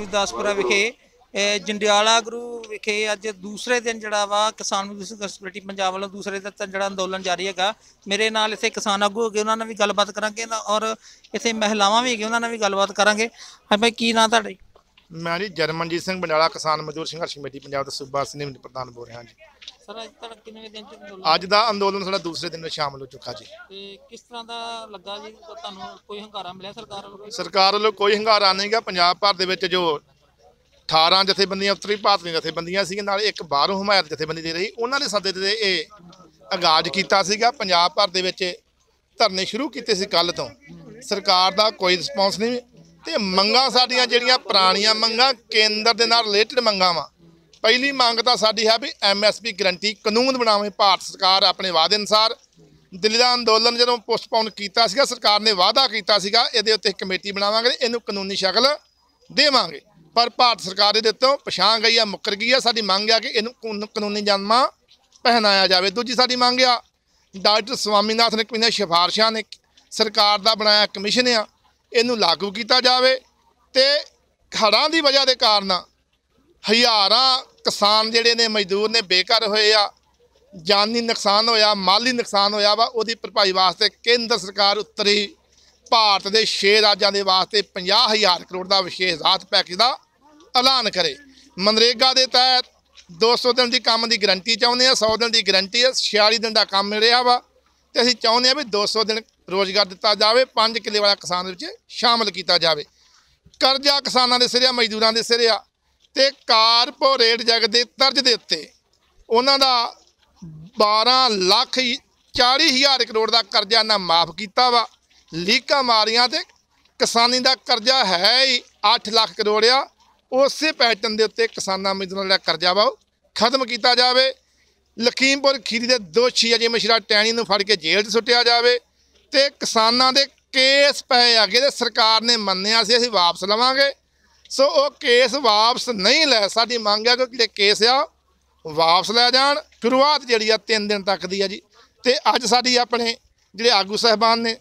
ਗੁਰਦਾਸਪੁਰਾ ਵਿਖੇ ਜੰਡਿਆਲਾ ਗੁਰੂ ਵਿਖੇ ਅੱਜ ਦੂਸਰੇ ਦਿਨ ਜਿਹੜਾ ਵਾ ਕਿਸਾਨ ਮਜ਼ਦੂਰ ਕਮੇਟੀ ਪੰਜਾਬ ਵੱਲੋਂ ਦੂਸਰੇ ਦਿਨ ਜਿਹੜਾ ਅੰਦੋਲਨ ਜਾਰੀ ਹੈਗਾ ਮੇਰੇ ਨਾਲ ਇੱਥੇ ਕਿਸਾਨ ਆਗੂ ਹੋਗੇ ਉਹਨਾਂ ਨਾਲ ਵੀ ਗੱਲਬਾਤ ਕਰਾਂਗੇ ਔਰ ਇੱਥੇ ਮਹਿਲਾਵਾਂ ਵੀ ਹੈਗੇ ਉਹਨਾਂ ਨਾਲ ਵੀ ਗੱਲਬਾਤ ਕਰਾਂਗੇ ਹਾਂ ਭਾਈ ਕੀ ਨਾਂ ਤੁਹਾਡੇ ਮੈਂ ਜੀ ਜਰਮਨਜੀਤ ਸਿੰਘ ਬੰਡਾਲਾ ਕਿਸਾਨ ਮਜ਼ਦੂਰ ਸੰਘਰਸ਼ ਕਮੇਟੀ ਪੰਜਾਬ ਦਾ ਸੂਬਾ ਸਨੇਮ ਪ੍ਰਧਾਨ ਬੋਲ ਰਿਹਾ ਜੀ ਅੱਜ ਕਿੰਨੇ ਦਿਨ ਅੱਜ ਦਾ ਅੰਦੋਲਨ ਸਾਡਾ ਦੂਸਰੇ ਦਿਨ ਵਿੱਚ ਸ਼ਾਮਲ ਹੋ ਚੁੱਕਾ ਜੀ ਤੇ ਕਿਸ ਤਰ੍ਹਾਂ ਦਾ ਲੱਗਾ ਜੀ ਤੁਹਾਨੂੰ ਕੋਈ ਹੰਕਾਰਾ ਮਿਲਿਆ ਸਰਕਾਰ ਵੱਲੋਂ ਸਰਕਾਰ ਵੱਲੋਂ ਕੋਈ ਨਹੀਂ ਨਹੀਂਗਾ ਪੰਜਾਬ ਭਰ ਦੇ ਵਿੱਚ ਜੋ 18 ਜਥੇਬੰਦੀਆਂ ਉੱਤਰੀ ਭਾਰਤ ਦੀਆਂ ਜਥੇਬੰਦੀਆਂ ਸੀ ਨਾਲ ਇੱਕ ਬਾਹਰੋਂ ਹਮਾਇਤ ਜਥੇਬੰਦੀ ਦੇ ਰਹੀ ਉਹਨਾਂ ਨੇ ਸੱਦੇ ਤੇ ਇਹ ਆਗਾਜ਼ ਕੀਤਾ ਸੀਗਾ ਪੰਜਾਬ ਭਰ ਦੇ ਵਿੱਚ ਧਰਨੇ ਸ਼ੁਰੂ ਕੀਤੇ ਸੀ ਕੱਲ ਤੋਂ ਸਰਕਾਰ ਦਾ ਕੋਈ ਰਿਸਪੌਂਸ ਨਹੀਂ ਤੇ ਮੰਗਾਂ ਸਾਡੀਆਂ ਜਿਹੜੀਆਂ ਪੁਰਾਣੀਆਂ ਮੰਗਾਂ ਕੇਂਦਰ ਦੇ ਨਾਲ ਰਿਲੇਟਡ ਮੰਗਾਂ ਵਾ ਪਹਿਲੀ ਮੰਗ ਤਾਂ ਸਾਡੀ ਹੈ ਵੀ ਐਮਐਸਪੀ ਗਰੰਟੀ ਕਾਨੂੰਨ ਬਣਾਵੇ ਭਾਰਤ ਸਰਕਾਰ ਆਪਣੇ ਵਾਅਦੇ ਅਨਸਾਰ ਦਿੱਲੀ ਦਾ ਅੰਦੋਲਨ ਜਦੋਂ ਪੋਸਟਪੋਨ ਕੀਤਾ ਸੀਗਾ ਸਰਕਾਰ ਨੇ ਵਾਅਦਾ ਕੀਤਾ ਸੀਗਾ ਇਹਦੇ ਉੱਤੇ ਕਮੇਟੀ ਬਣਾਵਾਂਗੇ ਇਹਨੂੰ ਕਾਨੂੰਨੀ ਸ਼ਕਲ ਦੇਵਾਂਗੇ ਪਰ ਭਾਰਤ ਸਰਕਾਰ ਦੇ ਦਿੱਤੋਂ ਪਛਾਣ ਗਈ ਆ ਮੁੱਕਰ ਗਈ ਆ ਸਾਡੀ ਮੰਗ ਆ ਕਿ ਇਹਨੂੰ ਕਾਨੂੰਨੀ ਜਨਮਾ ਪਹਿਨਾਇਆ ਜਾਵੇ ਦੂਜੀ ਸਾਡੀ ਮੰਗ ਆ ਡਾਕਟਰ ਸੁਆਮੀਨਾਥ ਨੇ ਕਿੰਨੇ ਸ਼ਿਫਾਰਸ਼ਾਂ ਨੇ ਸਰਕਾਰ ਦਾ ਬਣਾਇਆ ਕਮਿਸ਼ਨ ਆ ਇਹਨੂੰ ਲਾਗੂ ਕੀਤਾ ਜਾਵੇ ਤੇ ਖੜਾਂ ਦੀ ਵਜ੍ਹਾ ਦੇ ਕਾਰਨ ਹਜ਼ਾਰਾਂ ਕਿਸਾਨ ਜਿਹੜੇ ਨੇ ਮਜ਼ਦੂਰ ਨੇ ਬੇਕਾਰ ਹੋਏ ਆ ਜਾਨੀ ਨੁਕਸਾਨ ਹੋਇਆ ਮਾਲੀ ਨੁਕਸਾਨ ਹੋਇਆ ਵਾ ਉਹਦੀ ਭਰਪਾਈ ਵਾਸਤੇ ਕੇਂਦਰ ਸਰਕਾਰ ਉੱਤਰੀ ਭਾਰਤ ਦੇ 6 ਰਾਜਾਂ ਦੇ ਵਾਸਤੇ 50000 ਕਰੋੜ ਦਾ ਵਿਸ਼ੇਸ਼ ਰਾਹਤ ਪੈਕੇਜ ਦਾ ਐਲਾਨ ਕਰੇ ਮਨਰੇਗਾ ਦੇ ਤਹਿਤ 200 ਦਿਨ ਦੀ ਕੰਮ ਦੀ ਗਰੰਟੀ ਚਾਹੁੰਦੇ ਆ 100 ਦਿਨ ਦੀ ਗਰੰਟੀ ਹੈ 46 ਦਿਨ ਦਾ ਕੰਮ ਮਿਲ ਰਿਹਾ ਵਾ ਤੇ ਅਸੀਂ ਚਾਹੁੰਦੇ ਆ ਵੀ 200 ਦਿਨ ਰੋਜ਼ਗਾਰ ਦਿੱਤਾ ਜਾਵੇ 5 ਕਿੱਲੇ ਵਾਲਾ ਕਿਸਾਨ ਦੇ ਵਿੱਚ ਸ਼ਾਮਲ ਕੀਤਾ ਜਾਵੇ ਕਰਜ਼ਾ ਕਿਸਾਨਾਂ ਦੇ ਸਿਰਿਆ ਮਜ਼ਦੂਰਾਂ ਦੇ ਸਿਰਿਆ ਤੇ ਕਾਰਪੋਰੇਟ ਜਗ ਦੇ ਤਰਜ ਦੇ ਉੱਤੇ ਉਹਨਾਂ ਦਾ 12 ਲੱਖ 40000 ਕਰੋੜ ਦਾ ਕਰਜ਼ਾ ਨਾ ਮਾਫ ਕੀਤਾ ਵਾ ਲੀਕਾਂ ਮਾਰੀਆਂ ਤੇ ਕਿਸਾਨੀ ਦਾ ਕਰਜ਼ਾ ਹੈ ਹੀ 8 ਲੱਖ ਕਰੋੜ ਆ ਉਸੇ ਪੈਟਰਨ ਦੇ ਉੱਤੇ ਕਿਸਾਨਾਂ ਮਿੱਤਰਾਂ ਦਾ ਕਰਜ਼ਾ ਵਾ ਖਤਮ ਕੀਤਾ ਜਾਵੇ ਲਖੀਮਪੁਰ ਖੀਰੀ ਦੇ ਦੋਸ਼ੀ ਅਜੇ ਮਸ਼ਰਾ ਟੈਣੀ ਨੂੰ ਫੜ ਕੇ ਜੇਲ੍ਹ 'ਚ ਸੁੱਟਿਆ ਜਾਵੇ ਤੇ ਕਿਸਾਨਾਂ ਦੇ ਕੇਸ ਪਏ ਆਗੇ ਤੇ ਸਰਕਾਰ ਨੇ ਮੰਨਿਆ ਸੀ ਅਸੀਂ ਵਾਪਸ ਲਵਾਂਗੇ ਸੋ ਉਹ ਕੇਸ ਵਾਪਸ ਨਹੀਂ ਲੈ ਸਾਡੀ ਮੰਗ ਹੈ ਕਿ ਜਿਹੜੇ ਕੇਸ ਆ ਵਾਪਸ ਲੈ ਜਾਣ ਸ਼ੁਰੂਆਤ ਜਿਹੜੀ ਆ 3 ਦਿਨ ਤੱਕ ਦੀ ਆ ਜੀ ਤੇ ਅੱਜ ਸਾਡੀ ਆਪਣੇ ਜਿਹੜੇ ਆਗੂ ਸਹਿਬਾਨ ਨੇ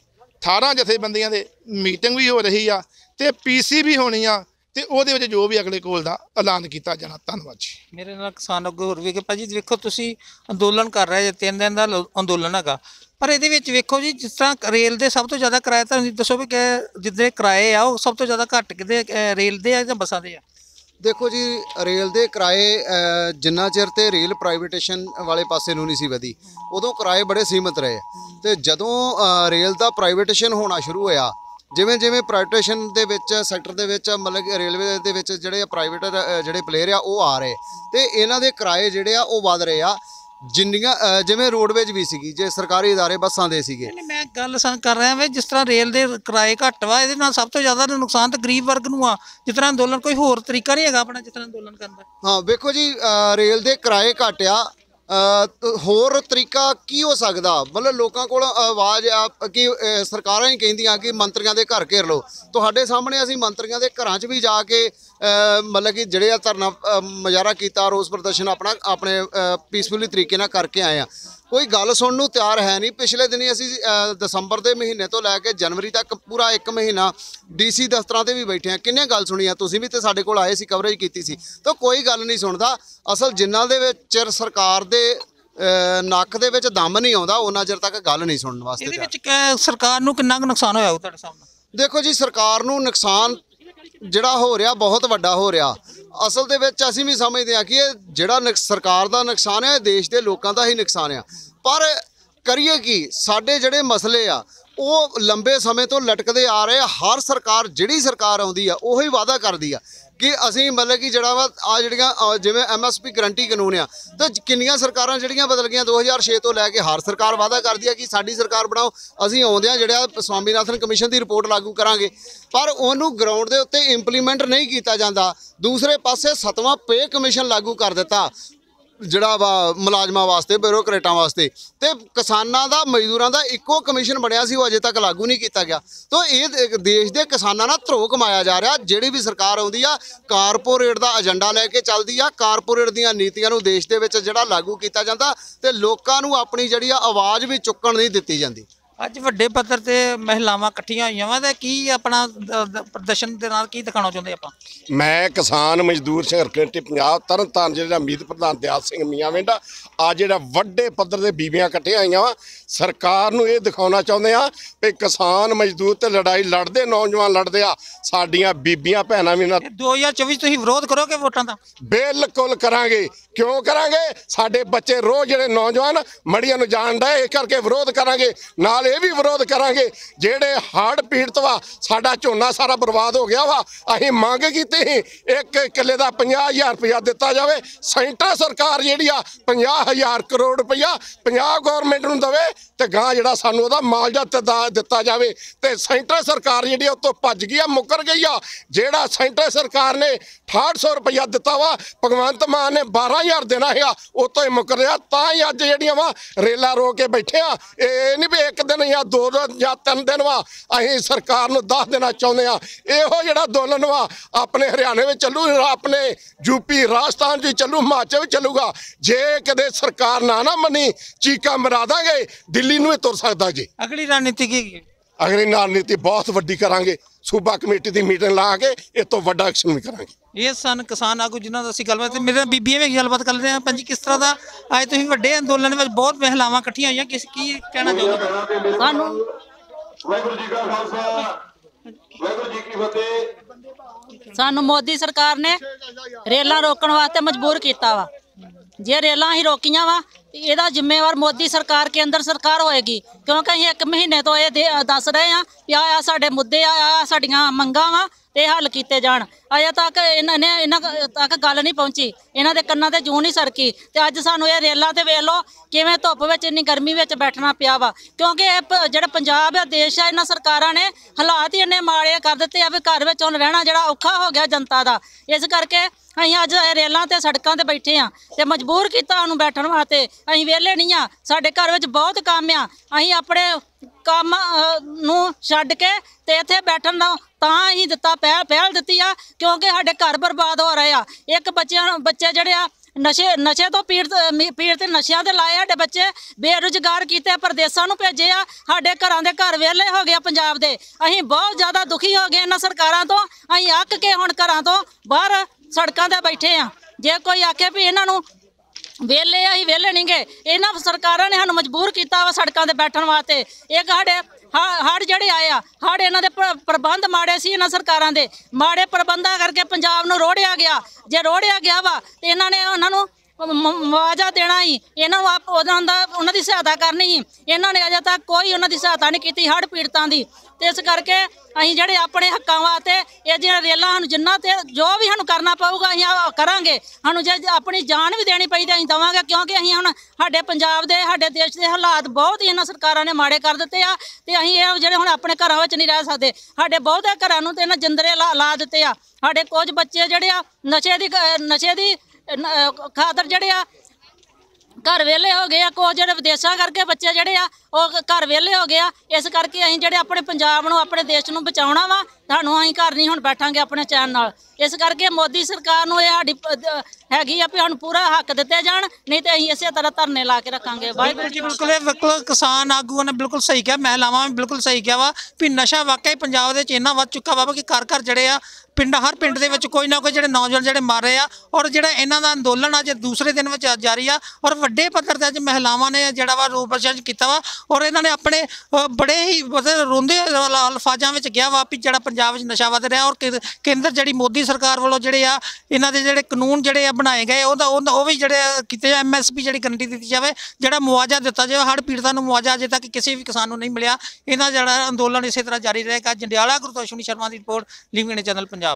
18 ਜਥੇਬੰਦੀਆਂ ਦੇ ਮੀਟਿੰਗ ਵੀ ਹੋ ਰਹੀ ਆ ਤੇ ਪੀਸੀ ਵੀ ਹੋਣੀ ਆ ਤੇ ਉਹਦੇ ਵਿੱਚ ਜੋ ਵੀ ਅਗਲੇ ਕੋਲ ਦਾ ਐਲਾਨ ਕੀਤਾ ਜਾਣਾ ਧੰਨਵਾਦ ਜੀ ਮੇਰੇ ਨਾਲ ਕਿਸਾਨ ਅੱਗੇ ਹੋਰ ਵੀ ਕਿ ਭਾਜੀ ਦੇਖੋ ਤੁਸੀਂ ਅੰਦੋਲਨ ਕਰ ਰਹੇ ਜੇ ਤਿੰਨ ਦਿਨ ਦਾ ਅੰਦੋਲਨ ਹੈਗਾ ਪਰ ਇਹਦੇ ਵਿੱਚ ਵੇਖੋ ਜੀ ਜਿਸ ਤਰ੍ਹਾਂ ਰੇਲ ਦੇ ਸਭ ਤੋਂ ਜ਼ਿਆਦਾ ਕਿਰਾਏ ਤਾਂ ਦੱਸੋ ਵੀ ਕਿ ਜਿੱਦੇ ਕਿਰਾਏ ਆ ਉਹ ਸਭ ਤੋਂ ਜ਼ਿਆਦਾ ਘੱਟ ਕਿਤੇ ਰੇਲ ਦੇ ਆ ਜਾਂ ਬੱਸਾਂ ਦੇ ਆ ਦੇਖੋ ਜੀ ਰੇਲ ਦੇ ਕਿਰਾਏ ਜਿੰਨਾ ਚਿਰ ਤੇ ਰੇਲ ਪ੍ਰਾਈਵੇਟੇਸ਼ਨ ਵਾਲੇ ਪਾਸੇ ਨੂੰ ਨਹੀਂ ਸੀ ਵਧੀ ਉਦੋਂ ਕਿਰਾਏ ਬੜੇ ਸੀਮਤ ਰਹੇ ਤੇ ਜਦੋਂ ਰੇਲ ਦਾ ਪ੍ਰਾਈਵੇਟੇਸ਼ਨ ਹੋਣਾ ਸ਼ੁਰੂ ਹੋਇਆ ਜਿਵੇਂ ਜਿਵੇਂ ਪ੍ਰਾਈਵੇਟੇਸ਼ਨ ਦੇ ਵਿੱਚ ਸੈਕਟਰ ਦੇ ਵਿੱਚ ਮਤਲਬ ਰੇਲਵੇ ਦੇ ਵਿੱਚ ਜਿਹੜੇ ਪ੍ਰਾਈਵੇਟ ਜਿਹੜੇ ਪਲੇਅਰ ਆ ਉਹ ਆ ਰਹੇ ਤੇ ਇਹਨਾਂ ਦੇ ਕਿਰਾਏ ਜਿਹੜੇ ਆ ਉਹ ਵਧ ਰਹੇ ਆ ਜਿੰਨੀਆਂ ਜਿਵੇਂ ਰੋਡਵੇਜ ਵੀ ਸੀਗੀ ਜੇ ਸਰਕਾਰੀ ادارے ਬੱਸਾਂ ਦੇ ਸੀਗੇ ਨਹੀਂ ਮੈਂ ਗੱਲ ਸੰ ਕਰ ਰਿਹਾ ਵੇ ਜਿਸ ਤਰ੍ਹਾਂ ਰੇਲ ਦੇ ਕਿਰਾਏ ਘੱਟ ਵਾ ਇਹਦੇ ਨਾਲ ਸਭ ਤੋਂ ਜ਼ਿਆਦਾ ਨੁਕਸਾਨ ਤਾਂ ਗਰੀਬ ਵਰਗ ਨੂੰ ਆ ਜਿਸ ਤਰ੍ਹਾਂ ਅੰਦੋਲਨ ਕੋਈ ਹੋਰ ਤਰੀਕਾ ਨਹੀਂ ਹੈਗਾ ਆਪਣਾ ਜਿਸ ਤਰ੍ਹਾਂ ਅੰਦੋਲਨ ਕਰਨ ਦਾ ਹਾਂ ਵੇਖੋ ਜੀ ਰੇਲ ਦੇ ਕਿਰਾਏ ਘਟਿਆ ਹੋਰ ਤਰੀਕਾ ਕੀ ਹੋ ਸਕਦਾ ਮਤਲਬ ਲੋਕਾਂ ਕੋਲ ਆਵਾਜ਼ ਆ ਕਿ ਸਰਕਾਰਾਂ ਹੀ ਕਹਿੰਦੀਆਂ ਕਿ ਮੰਤਰੀਆਂ ਦੇ ਘਰ ਘੇਰ ਲਓ ਤੁਹਾਡੇ ਸਾਹਮਣੇ ਅਸੀਂ ਮੰਤਰੀਆਂ ਦੇ ਘਰਾਂ 'ਚ ਵੀ ਜਾ ਕੇ ਮਤਲਬ ਕਿ ਜਿਹੜੇ ਆ ਧਰਨਾ ਮਜਾਰਾ ਕੀਤਾ ਰੋਸ ਪ੍ਰਦਰਸ਼ਨ ਆਪਣਾ ਆਪਣੇ ਪੀਸਫੁਲੀ ਤਰੀਕੇ ਨਾਲ ਕਰਕੇ ਆਏ ਆ ਕੋਈ ਗੱਲ ਸੁਣਨ ਨੂੰ ਤਿਆਰ ਹੈ ਨਹੀਂ ਪਿਛਲੇ ਦਿਨੀ ਅਸੀਂ ਦਸੰਬਰ ਦੇ ਮਹੀਨੇ ਤੋਂ ਲੈ ਕੇ ਜਨਵਰੀ ਤੱਕ ਪੂਰਾ 1 ਮਹੀਨਾ ਡੀਸੀ ਦਫ਼ਤਰਾਂ ਤੇ ਵੀ ਬੈਠੇ ਆ ਕਿੰਨੇ ਗੱਲ ਸੁਣੀ ਆ ਤੁਸੀਂ ਵੀ ਤੇ ਸਾਡੇ ਕੋਲ ਆਏ ਸੀ ਕਵਰੇਜ ਕੀਤੀ ਸੀ ਤਾਂ ਕੋਈ ਗੱਲ ਨਹੀਂ ਸੁਣਦਾ ਅਸਲ ਜਿੰਨਾਂ ਦੇ ਵਿੱਚ ਚਿਰ ਸਰਕਾਰ ਦੇ ਨੱਕ ਦੇ ਵਿੱਚ ਦਮ ਨਹੀਂ ਆਉਂਦਾ ਉਹਨਾਂ ਚਿਰ ਤੱਕ ਗੱਲ ਨਹੀਂ ਸੁਣਨ ਵਾਸਤੇ ਇਹਦੇ ਵਿੱਚ ਸਰਕਾਰ ਨੂੰ ਕਿੰਨਾ ਕੁ ਨੁਕਸਾਨ ਹੋਇਆ ਤੁਹਾਡੇ ਸਾਹਮਣੇ ਦੇਖੋ ਜੀ ਸਰਕਾਰ ਨੂੰ ਨੁਕਸਾਨ ਜਿਹੜਾ ਹੋ ਰਿਹਾ ਬਹੁਤ ਵੱਡਾ ਹੋ ਰਿਹਾ ਅਸਲ ਦੇ ਵਿੱਚ ਅਸੀਂ ਵੀ ਸਮਝਦੇ ਹਾਂ ਕਿ ਇਹ ਜਿਹੜਾ ਸਰਕਾਰ ਦਾ ਨੁਕਸਾਨ ਹੈ ਇਹ ਦੇਸ਼ ਦੇ ਲੋਕਾਂ ਦਾ ਹੀ ਨੁਕਸਾਨ ਆ ਪਰ ਕਰੀਏ ਕੀ ਸਾਡੇ ਜਿਹੜੇ ਮਸਲੇ ਆ ਉਹ ਲੰਬੇ ਸਮੇਂ ਤੋਂ ਲਟਕਦੇ ਆ ਰਹੇ ਹਰ ਸਰਕਾਰ ਜਿਹੜੀ ਸਰਕਾਰ ਆਉਂਦੀ ਆ ਉਹੀ ਵਾਅਦਾ ਕਰਦੀ ਆ ਕਿ ਅਸੀਂ ਮਤਲਬ ਕਿ ਜਿਹੜਾ ਵਾ ਆ ਜਿਹੜੀਆਂ ਜਿਵੇਂ ਐਮਐਸਪੀ ਗਰੰਟੀ ਕਾਨੂੰਨ ਆ ਤਾਂ ਕਿੰਨੀਆਂ ਸਰਕਾਰਾਂ ਜਿਹੜੀਆਂ ਬਦਲ ਗਈਆਂ 2006 ਤੋਂ ਲੈ ਕੇ ਹਰ ਸਰਕਾਰ ਵਾਅਦਾ ਕਰਦੀ ਆ ਕਿ ਸਾਡੀ ਸਰਕਾਰ ਬਣਾਓ ਅਸੀਂ ਆਉਂਦੇ ਆ ਜਿਹੜਾ ਸਵਾਮੀਨਾਥਨ ਕਮਿਸ਼ਨ ਦੀ ਰਿਪੋਰਟ ਲਾਗੂ ਕਰਾਂਗੇ ਪਰ ਉਹਨੂੰ ਗਰਾਊਂਡ ਦੇ ਉੱਤੇ ਇੰਪਲੀਮੈਂਟ ਨਹੀਂ ਕੀਤਾ ਜਾਂਦਾ ਦੂਸਰੇ ਪਾਸੇ ਸਤਵਾਂ ਪੇ ਕਮਿਸ਼ਨ ਲਾਗੂ ਕਰ ਦਿੱਤਾ ਜਿਹੜਾ ਵਾ ਮੁਲਾਜ਼ਮਾਂ ਵਾਸਤੇ ਬਿਊਰੋਕਰੇਟਾਂ ਵਾਸਤੇ ਤੇ ਕਿਸਾਨਾਂ ਦਾ ਮਜ਼ਦੂਰਾਂ ਦਾ ਇੱਕੋ ਕਮਿਸ਼ਨ ਬਣਿਆ ਸੀ ਉਹ ਅਜੇ ਤੱਕ ਲਾਗੂ ਨਹੀਂ ਕੀਤਾ ਗਿਆ ਤੋਂ ਇਹ ਦੇਸ਼ ਦੇ ਕਿਸਾਨਾਂ ਨਾਲ ਧਰੋ ਕਮਾਇਆ ਜਾ ਰਿਹਾ ਜਿਹੜੀ ਵੀ ਸਰਕਾਰ ਆਉਂਦੀ ਆ ਕਾਰਪੋਰੇਟ ਦਾ ਏਜੰਡਾ ਲੈ ਕੇ ਚੱਲਦੀ ਆ ਕਾਰਪੋਰੇਟ ਦੀਆਂ ਨੀਤੀਆਂ ਨੂੰ ਦੇਸ਼ ਦੇ ਵਿੱਚ ਜਿਹੜਾ ਲਾਗੂ ਕੀਤਾ ਜਾਂਦਾ ਤੇ ਲੋਕਾਂ ਨੂੰ ਆਪਣੀ ਜਿਹੜੀ ਆ ਆਵਾਜ਼ ਵੀ ਚੁੱਕਣ ਨਹੀਂ ਦਿੱਤੀ ਜਾਂਦੀ ਅੱਜ ਵੱਡੇ ਪੱਧਰ ਤੇ ਮਹਿਲਾਵਾਂ ਇਕੱਠੀਆਂ ਹੋਈਆਂ ਵਾ ਤੇ ਕੀ ਆਪਣਾ ਪ੍ਰਦਰਸ਼ਨ ਦੇ ਨਾਲ ਕੀ ਦਿਖਾਉਣਾ ਚਾਹੁੰਦੇ ਆਪਾਂ ਮੈਂ ਕਿਸਾਨ ਮਜ਼ਦੂਰ ਸੰਘਰਸ਼ ਕਮੇਟੀ ਪੰਜਾਬ ਤਰਨਤਾਰਨ ਜ਼ਿਲ੍ਹੇ ਦਾ ਮੀਤ ਪ੍ਰਧਾਨ ਦਿਆਲ ਸਿੰਘ ਮੀਆਂ ਵੇਂਡਾ ਆ ਜਿਹੜਾ ਵੱਡੇ ਪੱਧਰ ਦੇ ਬੀਬੀਆਂ ਇਕੱਠੀਆਂ ਆਈਆਂ ਵਾ ਸਰਕਾਰ ਨੂੰ ਇਹ ਦਿਖਾਉਣਾ ਚਾਹੁੰਦੇ ਆ ਕਿ ਕਿਸਾਨ ਮਜ਼ਦੂਰ ਤੇ ਲੜਾਈ ਲੜਦੇ ਨੌਜਵਾਨ ਲੜਦੇ ਆ ਸਾਡੀਆਂ ਬੀਬੀਆਂ ਭੈਣਾਂ ਵੀ ਨਾਲ 2024 ਤੁਸੀਂ ਵਿਰੋਧ ਕਰੋਗੇ ਵੋਟਾਂ ਦਾ ਬਿਲਕੁਲ ਕਰਾਂਗੇ ਕਿਉਂ ਕਰਾਂਗੇ ਸਾਡੇ ਬੱਚੇ ਰੋਜ਼ ਜਿਹੜੇ ਨੌਜਵਾਨ ਮੜੀਆਂ ਨੂੰ ਜਾਣਦਾ ਇਹ ਕਰਕੇ ਵਿਰੋਧ ਕਰਾਂਗੇ ਨਾਲ ਇਹ ਵੀ ਵਿਰੋਧ ਕਰਾਂਗੇ ਜਿਹੜੇ ਹੜ੍ਹ ਪੀੜਤ ਵਾ ਸਾਡਾ ਝੋਨਾ ਸਾਰਾ ਬਰਬਾਦ ਹੋ ਗਿਆ ਵਾ ਅਸੀਂ ਮੰਗ ਕੀਤੀ ਸੀ ਇੱਕ ਕਿੱਲੇ ਦਾ 50000 ਰੁਪਇਆ ਦਿੱਤਾ ਜਾਵੇ ਸੈਂਟਰ ਸਰਕਾਰ ਜਿਹੜੀ ਆ 50000 ਕਰੋੜ ਰੁਪਇਆ ਪੰਜਾਬ ਗਵਰਨਮੈਂਟ ਨੂੰ ਦਵੇ ਤੇ ਗਾਂ ਜਿਹੜਾ ਸਾਨੂੰ ਉਹਦਾ ਮਾਲਜਾ ਦਿੱਤਾ ਜਾਵੇ ਤੇ ਸੈਂਟਰ ਸਰਕਾਰ ਜਿਹੜੀ ਉਹ ਤੋਂ ਭੱਜ ਗਈ ਆ ਮੁੱਕਰ ਗਈ ਆ ਜਿਹੜਾ ਸੈਂਟਰ ਸਰਕਾਰ ਨੇ 6800 ਰੁਪਇਆ ਦਿੱਤਾ ਵਾ ਭਗਵੰਤ ਮਾਨ ਨੇ 12000 ਦੇਣਾ ਹੈ ਉਹ ਤੋਂ ਹੀ ਮੁੱਕਰ ਰਿਹਾ ਤਾਂ ਹੀ ਅੱਜ ਜਿਹੜੀਆਂ ਵਾ ਰੇਲਾ ਰੋ ਕੇ ਬੈਠੇ ਆ ਇਹ ਨਹੀਂ ਵੀ ਇੱਕ ਦਿਨ ਨਹੀਂ ਆ ਦੋ ਦਿਨ ਜਾਂ ਤਿੰਨ ਦਿਨ ਵਾ ਅਸੀਂ ਸਰਕਾਰ ਨੂੰ ਦੱਸ ਦੇਣਾ ਚਾਹੁੰਦੇ ਆ ਇਹੋ ਜਿਹੜਾ ਅੰਦੋਲਨ ਵਾ ਆਪਣੇ ਹਰਿਆਣੇ ਵਿੱਚ ਚੱਲੂ ਆਪਣੇ ਯੂਪੀ ਰਾਜਸਥਾਨ ਵਿੱਚ ਚੱਲੂ ਹਿਮਾਚਲ ਵਿੱਚ ਚੱਲੂਗਾ ਜੇ ਕਦੇ ਸਰਕਾਰ ਨਾ ਨਾ ਮੰਨੀ ਚੀਕਾ ਮਰਾ ਦਾਂਗੇ ਦਿੱਲੀ ਨੂੰ ਹੀ ਤੁਰ ਸਕਦਾ ਜੀ ਅਗਲੀ ਰਣਨੀਤੀ ਕੀ ਹੈ ਅਗਲੀ ਰਣਨੀਤੀ ਬਹੁਤ ਵੱਡੀ ਕਰਾਂਗੇ ਸੂਬਾ ਕਮੇਟੀ ਦੀ ਮੀਟਿੰਗ ਲਾ ਕੇ ਇਹ ਤੋਂ ਵੱਡਾ ਐਕਸ਼ਨ ਵੀ ਕਰਾਂਗੇ ਇਹ ਸਨ ਕਿਸਾਨ ਆਗੂ ਜਿਨ੍ਹਾਂ ਦਾ ਅਸੀਂ ਗੱਲਬਾਤ ਮੇਰੇ ਨਾਲ ਬੀਬੀਆਂ ਵੀ ਗੱਲਬਾਤ ਕਰ ਰਹੇ ਹਾਂ ਪੰਜੀ ਕਿਸ ਤਰ੍ਹਾਂ ਦਾ ਅੱਜ ਤੁਸੀਂ ਵੱਡੇ ਅੰਦੋਲਨ ਵਿੱਚ ਬਹੁਤ ਮਹਿਲਾਵਾਂ ਇਕੱਠੀਆਂ ਹੋਈਆਂ ਕਿਸ ਕੀ ਕਹਿਣਾ ਚਾਹੋਗੇ ਸਾਨੂੰ ਵਾਹਿਗੁਰੂ ਜੀ ਕਾ ਖਾਲਸਾ ਵਾਹਿਗੁਰੂ ਜੀ ਕੀ ਫਤਿਹ ਸਾਨੂੰ ਮੋਦੀ ਸਰਕਾਰ ਨੇ ਰੇਲਾਂ ਰੋਕਣ ਵਾਸਤੇ ਮਜਬੂਰ ਕੀਤਾ ਵਾ ਜੇ ਰੇਲਾਂ ਹੀ ਰੋਕੀਆਂ ਵਾ ਤੇ ਇਹਦਾ ਜ਼ਿੰਮੇਵਾਰ ਮੋਦੀ ਸਰਕਾਰ ਕੇਂਦਰ ਸਰਕਾਰ ਹੋਏਗੀ ਕਿਉਂਕਿ ਅਸੀਂ ਇੱਕ ਮਹੀਨੇ ਤੋਂ ਇਹ ਦੱਸ ਰਹੇ ਆ ਕਿ ਆ ਆ ਸਾਡੇ ਮੁੱਦੇ ਆ ਆ ਸਾਡੀਆਂ ਮੰਗਾਂ ਵਾ ਤੇ ਇਹ ਹੱਲ ਕੀਤੇ ਜਾਣ ਅਜੇ ਤੱਕ ਇਹਨਾਂ ਨੇ ਇਹਨਾਂ ਤੱਕ ਗੱਲ ਨਹੀਂ ਪਹੁੰਚੀ ਇਹਨਾਂ ਦੇ ਕੰਨਾਂ ਤੇ ਜੂਨ ਨਹੀਂ ਸਰਕੀ ਤੇ ਅੱਜ ਸਾਨੂੰ ਇਹ ਰੇਲਾਂ ਤੇ ਵੇਖ ਲੋ ਕਿਵੇਂ ਧੁੱਪ ਵਿੱਚ ਇੰਨੀ ਗਰਮੀ ਵਿੱਚ ਬੈਠਣਾ ਪਿਆ ਵਾ ਕਿਉਂਕਿ ਇਹ ਜਿਹੜਾ ਪੰਜਾਬ ਆ ਦੇਸ਼ ਆ ਇਹਨਾਂ ਸਰਕਾਰਾਂ ਨੇ ਹਾਲਾਤ ਹੀ ਇੰਨੇ ਮਾੜੇ ਕਰ ਦਿੱਤੇ ਆ ਵੀ ਘਰ ਵਿੱਚ ਹੁਣ ਰਹਿਣਾ ਜਿਹੜਾ ਔਖਾ ਹੋ ਗਿਆ ਜਨਤਾ ਦਾ ਇਸ ਕਰਕੇ ਅਸੀਂ ਅੱਜ ਰੇਲਾਂ ਤੇ ਸੜਕਾਂ ਤੇ ਬੈਠੇ ਆ ਤੇ ਮਜਬੂਰ ਕੀਤਾ ਉਹਨੂੰ ਬੈਠਣ ਵਾਸਤੇ ਅਸੀਂ ਵਿਹਲੇ ਨਹੀਂ ਆ ਸਾਡੇ ਘਰ ਵਿੱਚ ਬਹੁਤ ਕੰਮ ਆ ਅਸੀਂ ਆਪਣੇ ਕੰਮ ਨੂੰ ਛੱਡ ਕੇ ਤੇ ਇੱਥੇ ਬੈਠਣ ਦਾ ਤਾਂ ਹੀ ਦਿੱਤਾ ਪਹਿਲ ਪਹਿਲ ਦਿੱਤੀ ਆ ਕਿਉਂਕਿ ਸਾਡੇ ਘਰ ਬਰਬਾਦ ਹੋ ਰਹੇ ਆ ਇੱਕ ਬੱਚਿਆਂ ਬੱਚੇ ਜਿਹੜੇ ਆ ਨਸ਼ੇ ਨਸ਼ੇ ਤੋਂ ਪੀੜਤ ਪੀੜਤ ਨਸ਼ਿਆਂ ਦੇ ਲਾਏ ਸਾਡੇ ਬੱਚੇ ਬੇਰੁਜ਼ਗਾਰ ਕੀਤੇ ਪਰਦੇਸਾਂ ਨੂੰ ਭੇਜੇ ਆ ਸਾਡੇ ਘਰਾਂ ਦੇ ਘਰ ਵਿਹਲੇ ਹੋ ਗਏ ਪੰਜਾਬ ਦੇ ਅਸੀਂ ਬਹੁਤ ਜ਼ਿਆਦਾ ਦੁਖੀ ਹੋ ਗਏ ਇਹਨਾਂ ਸਰਕਾਰਾਂ ਤੋਂ ਅਸੀਂ ਅੱਕ ਕੇ ਹੁਣ ਘਰਾਂ ਤੋਂ ਬਾਹਰ ਸੜਕਾਂ ਤੇ ਬੈਠੇ ਆ ਜੇ ਕੋਈ ਆਖੇ ਵੀ ਇਹਨਾਂ ਨੂੰ ਵੇਲੇ ਅਸੀਂ ਵੇਲੇ ਨਹੀਂਗੇ ਇਹਨਾਂ ਸਰਕਾਰਾਂ ਨੇ ਸਾਨੂੰ ਮਜਬੂਰ ਕੀਤਾ ਵਾ ਸੜਕਾਂ ਤੇ ਬੈਠਣ ਵਾਸਤੇ ਇਹ ਘਾੜੇ ਹੜ ਜਿਹੜੇ ਆਏ ਆ ਹੜ ਇਹਨਾਂ ਦੇ ਪ੍ਰਬੰਧ ਮਾੜੇ ਸੀ ਇਹਨਾਂ ਸਰਕਾਰਾਂ ਦੇ ਮਾੜੇ ਪ੍ਰਬੰਧਾ ਕਰਕੇ ਪੰਜਾਬ ਨੂੰ ਰੋੜਿਆ ਗਿਆ ਜੇ ਰੋੜਿਆ ਗਿਆ ਵਾ ਤੇ ਇਹਨਾਂ ਨੇ ਉਹਨਾਂ ਨੂੰ ਮਵਾਜਾ ਦੇਣਾ ਹੀ ਇਹਨਾਂ ਨੂੰ ਆਪ ਉਹਨਾਂ ਦਾ ਉਹਨਾਂ ਦੀ ਸਹਾਇਤਾ ਕਰਨੀ ਹੀ ਇਹਨਾਂ ਨੇ ਅਜੇ ਤੱਕ ਕੋਈ ਉਹਨਾਂ ਦੀ ਸਹਾਇਤਾ ਨਹੀਂ ਕੀਤੀ ਹੜ ਪੀੜਤਾਂ ਦੀ ਤੇ ਇਸ ਕਰਕੇ ਅਸੀਂ ਜਿਹੜੇ ਆਪਣੇ ਹੱਕਾਂ ਵਾਸਤੇ ਇਹ ਜਿਹੜੇ ਰੇਲਾ ਸਾਨੂੰ ਜਿੰਨਾ ਤੇ ਜੋ ਵੀ ਸਾਨੂੰ ਕਰਨਾ ਪਊਗਾ ਅਸੀਂ ਆ ਕਰਾਂਗੇ ਸਾਨੂੰ ਜੇ ਆਪਣੀ ਜਾਨ ਵੀ ਦੇਣੀ ਪਈ ਤੇ ਅਸੀਂ ਦਵਾਂਗੇ ਕਿਉਂਕਿ ਅਸੀਂ ਹੁਣ ਸਾਡੇ ਪੰਜਾਬ ਦੇ ਸਾਡੇ ਦੇਸ਼ ਦੇ ਹਾਲਾਤ ਬਹੁਤ ਹੀ ਇਹਨਾਂ ਸਰਕਾਰਾਂ ਨੇ ਮਾੜੇ ਕਰ ਦਿੱਤੇ ਆ ਤੇ ਅਸੀਂ ਇਹ ਜਿਹੜੇ ਹੁਣ ਆਪਣੇ ਘਰਾਂ ਵਿੱਚ ਨਹੀਂ ਰਹਿ ਸਕਦੇ ਸਾਡੇ ਬਹੁਤੇ ਘਰਾਂ ਨੂੰ ਤੇ ਇਹਨਾਂ ਜਿੰਦਰੇ ਲਾ ਦਿੱਤੇ ਆ ਸਾਡੇ ਕੁਝ ਬੱਚੇ ਜਿਹੜੇ ਆ ਨਸ਼ੇ ਦੀ ਨਸ਼ੇ ਦੀ ਖਾਤਰ ਜਿਹੜੇ ਆ ਘਰ ਵਿਹਲੇ ਹੋ ਗਏ ਆ ਕੋ ਜਿਹੜੇ ਵਿਦੇਸ਼ਾਂ ਕਰਕੇ ਬੱਚੇ ਜਿਹੜੇ ਆ ਉਹ ਘਰ ਵਿਹਲੇ ਹੋ ਗਏ ਆ ਇਸ ਕਰਕੇ ਅਸੀਂ ਜਿਹੜੇ ਆਪਣੇ ਪੰਜਾਬ ਨੂੰ ਆਪਣੇ ਦੇਸ਼ ਨੂੰ ਬਚਾਉਣਾ ਵਾ ਤੁਹਾਨੂੰ ਅਸੀਂ ਘਰ ਨਹੀਂ ਹੁਣ ਬੈਠਾਂਗੇ ਆਪਣੇ ਚੈਨ ਨਾਲ ਇਸ ਕਰਕੇ ਮੋਦੀ ਸਰਕਾਰ ਨੂੰ ਇਹ ਸਾਡੀ ਹੈਗੀ ਆ ਵੀ ਹੁਣ ਪੂਰਾ ਹੱਕ ਦਿੱਤੇ ਜਾਣ ਨਹੀਂ ਤੇ ਅਸੀਂ ਇਸੇ ਤਰ੍ਹਾਂ ਧਰਨੇ ਲਾ ਕੇ ਰੱਖਾਂਗੇ ਬਿਲਕੁਲ ਬਿਲਕੁਲ ਕਿਸਾਨ ਆਗੂਆਂ ਨੇ ਬਿਲਕੁਲ ਸਹੀ ਕਿਹਾ ਮਹਿਲਾਵਾਂ ਲਾਵਾਂ ਬਿਲਕੁਲ ਸਹੀ ਕਿਹਾ ਵਾ ਵੀ ਨਸ਼ਾ ਵਾਕਈ ਪੰਜਾਬ ਦੇ ਚ ਇੰਨਾ ਵੱਧ ਚੁੱਕਾ ਵਾ ਕਿ ਘਰ ਘਰ ਜਿਹੜੇ ਆ ਪਿੰਡ ਹਰ ਪਿੰਡ ਦੇ ਵਿੱਚ ਕੋਈ ਨਾ ਕੋਈ ਜਿਹੜੇ ਨੌਜਵਾਨ ਜਿਹੜੇ ਮਾਰੇ ਆ ਔਰ ਜਿਹੜਾ ਇਹਨਾਂ ਦਾ ਅੰਦੋਲਨ ਅੱਜ ਦੂਸਰੇ ਦਿਨ ਵਿੱਚ ਜਾਰੀ ਆ ਔਰ ਵੱਡੇ ਪੱਧਰ ਤੇ ਅੱਜ ਮਹਿਲਾਵਾਂ ਨੇ ਜਿਹੜਾ ਵਾ ਰੂਪ ਰਚਨ ਕੀਤਾ ਵਾ ਔਰ ਇਹਨਾਂ ਨੇ ਆਪਣੇ ਬੜੇ ਹੀ ਰੋਂਦੇ ਅਲਫਾਜ਼ਾਂ ਵਿੱਚ ਕਿਹਾ ਵਾ ਵੀ ਜਿਹੜਾ ਪੰਜਾਬ ਵਿੱਚ ਨਸ਼ਾ ਵਧ ਰਿਹਾ ਔਰ ਕੇਂਦਰ ਜਿਹੜੀ ਮੋਦੀ ਸਰਕਾਰ ਵੱਲੋਂ ਜਿਹੜੇ ਆ ਇਹਨਾਂ ਦੇ ਜਿਹੜੇ ਕਾਨੂੰਨ ਜਿਹੜੇ ਆ ਬਣਾਏ ਗਏ ਉਹਦਾ ਉਹ ਵੀ ਜਿਹੜੇ ਕੀਤੇ ਐਮਐਸਪੀ ਜਿਹੜੀ ਗਰੰਟੀ ਦਿੱਤੀ ਜਾਵੇ ਜਿਹੜਾ ਮੁਆਵਜ਼ਾ ਦਿੱਤਾ ਜਾਵੇ ਹੜ ਪੀੜਤਾਂ ਨੂੰ ਮੁਆਵਜ਼ਾ ਅਜੇ ਤੱਕ ਕਿਸੇ ਵੀ ਕਿਸਾਨ ਨੂੰ ਨਹੀਂ ਮਿਲਿਆ ਇਹਨਾਂ ਜਿਹੜਾ ਅੰਦੋਲਨ ਇਸੇ ਤਰ੍ਹਾਂ ਜਾਰੀ ਰਹੇਗਾ ਜੰਡਿਆਲਾ ਗੁਰਤੋਸ਼ਨੀ ਸ਼ਰਮਾ ਦੀ ਰਿਪੋਰਟ ਲਿਵਿੰਗ ਚੈਨਲ ਪੰਜਾਬ